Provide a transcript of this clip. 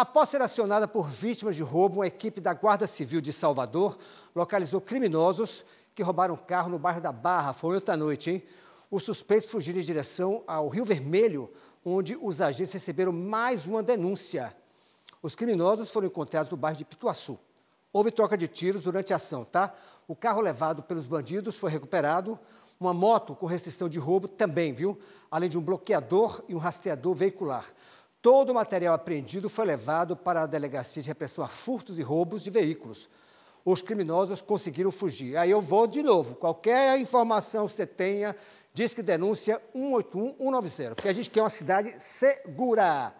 Após ser acionada por vítimas de roubo, uma equipe da Guarda Civil de Salvador localizou criminosos que roubaram um carro no bairro da Barra. Foi outra noite, hein? Os suspeitos fugiram em direção ao Rio Vermelho, onde os agentes receberam mais uma denúncia. Os criminosos foram encontrados no bairro de Pituaçu. Houve troca de tiros durante a ação, tá? O carro levado pelos bandidos foi recuperado. Uma moto com restrição de roubo também, viu? Além de um bloqueador e um rastreador veicular. Todo o material apreendido foi levado para a Delegacia de Repressão a Furtos e Roubos de Veículos. Os criminosos conseguiram fugir. Aí eu vou de novo. Qualquer informação que você tenha, diz que denúncia 181 190, porque a gente quer uma cidade segura.